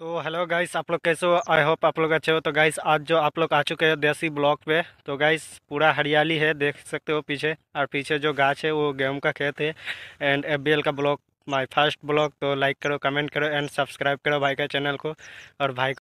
तो hello guys आप लोग कैसे हो आई होप आप लोग अच्छे हो तो गाइस आज जो आप लोग आ चुके हैं देसी ब्लॉक पे तो गाइस पूरा हरियाली है देख सकते हो पीछे और पीछे जो गाछ है वो गेहूं का खेत है एंड एफ का ब्लॉक माय फर्स्ट ब्लॉक तो लाइक करो कमेंट करो एंड सब्सक्राइब करो भाई का चैनल को और भाई